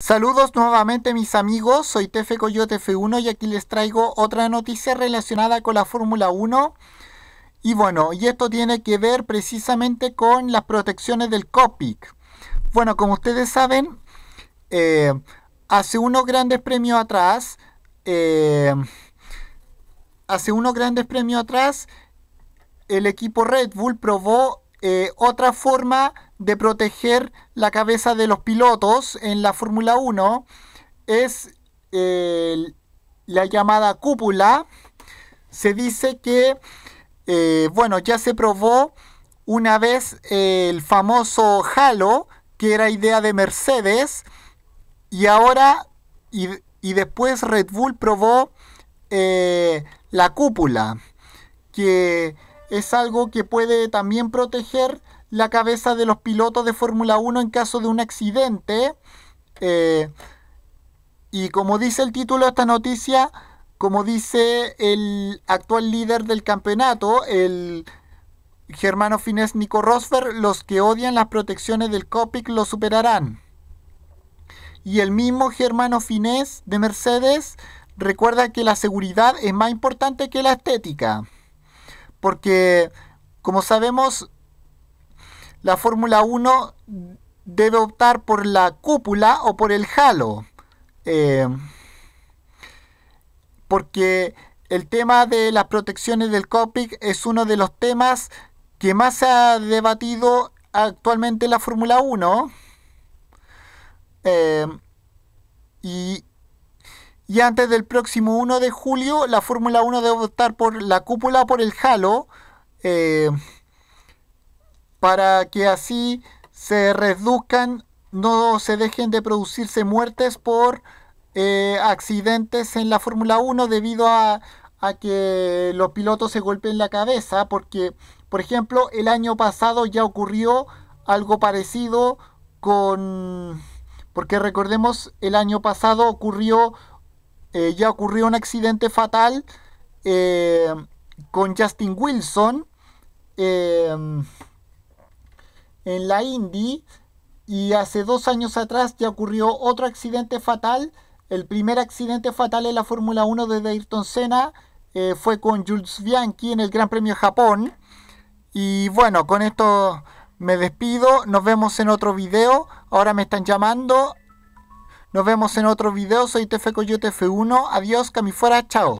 Saludos nuevamente mis amigos, soy Tefe Coyote F1 y aquí les traigo otra noticia relacionada con la Fórmula 1. Y bueno, y esto tiene que ver precisamente con las protecciones del Copic Bueno, como ustedes saben, eh, hace unos grandes premios atrás, eh, hace unos grandes premios atrás, el equipo Red Bull probó eh, otra forma de proteger la cabeza de los pilotos en la Fórmula 1 es la llamada cúpula. Se dice que, eh, bueno, ya se probó una vez el famoso halo, que era idea de Mercedes, y ahora, y, después Red Bull probó eh, la cúpula, que es algo que puede también proteger la cabeza de los pilotos de Fórmula 1 en caso de un accidente. Eh, y como dice el título de esta noticia, como dice el actual líder del campeonato, el germano finés Nico Rosberg, los que odian las protecciones del Copic lo superarán. Y el mismo germano finés de Mercedes recuerda que la seguridad es más importante que la estética. Porque, como sabemos, la Fórmula 1 debe optar por la cúpula o por el halo. Eh, porque el tema de las protecciones del COPIC es uno de los temas que más se ha debatido actualmente en la Fórmula 1. Eh, y, y, antes del próximo 1 de julio, la Fórmula 1 debe optar por la cúpula o por el halo. Eh, para que así se reduzcan, no se dejen de producirse muertes por eh, accidentes en la Fórmula 1 debido a, a, que los pilotos se golpeen la cabeza, porque, por ejemplo, el año pasado ya ocurrió algo parecido con... Porque recordemos, el año pasado ocurrió, eh, ya ocurrió un accidente fatal eh, con Justin Wilson en la Indy y hace dos años atrás ya ocurrió otro accidente fatal. El primer accidente fatal en la Fórmula 1 de Dayton Senna eh, fue con Jules Bianchi en el Gran Premio de Japón. Y bueno, con esto me despido. Nos vemos en otro video. Ahora me están llamando. Nos vemos en otro video. Soy TF Coyote F1. Adiós, cami fuera. Chao.